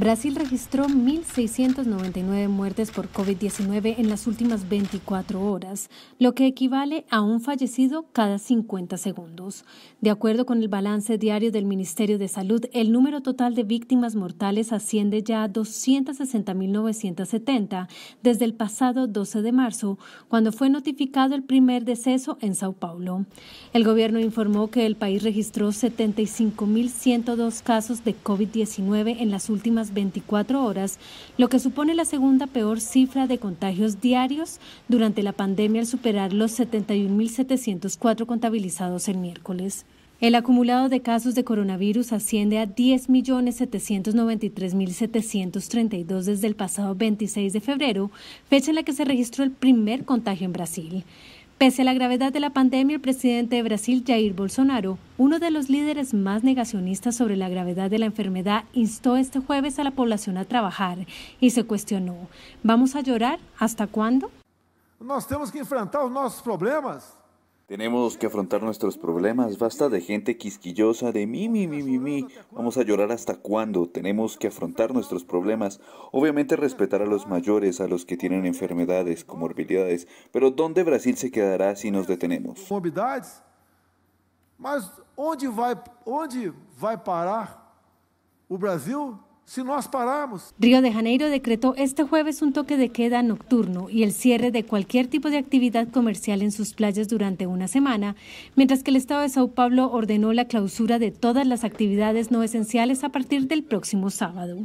Brasil registró 1.699 muertes por COVID-19 en las últimas 24 horas, lo que equivale a un fallecido cada 50 segundos. De acuerdo con el balance diario del Ministerio de Salud, el número total de víctimas mortales asciende ya a 260.970 desde el pasado 12 de marzo, cuando fue notificado el primer deceso en Sao Paulo. El gobierno informó que el país registró 75.102 casos de COVID-19 en las últimas 24 horas, lo que supone la segunda peor cifra de contagios diarios durante la pandemia al superar los 71.704 contabilizados el miércoles. El acumulado de casos de coronavirus asciende a 10.793.732 desde el pasado 26 de febrero, fecha en la que se registró el primer contagio en Brasil. Pese a la gravedad de la pandemia, el presidente de Brasil, Jair Bolsonaro, uno de los líderes más negacionistas sobre la gravedad de la enfermedad, instó este jueves a la población a trabajar y se cuestionó, ¿vamos a llorar? ¿Hasta cuándo? Nos temos que enfrentar nuestros nossos problemas. Tenemos que afrontar nuestros problemas. Basta de gente quisquillosa, de mi, mi, mi, mi, mi. Vamos a llorar hasta cuándo. Tenemos que afrontar nuestros problemas. Obviamente respetar a los mayores, a los que tienen enfermedades, comorbilidades. Pero ¿dónde Brasil se quedará si nos detenemos? Comorbilidades. ¿dónde va, a parar el Brasil? si Río de Janeiro decretó este jueves un toque de queda nocturno y el cierre de cualquier tipo de actividad comercial en sus playas durante una semana, mientras que el estado de Sao Paulo ordenó la clausura de todas las actividades no esenciales a partir del próximo sábado.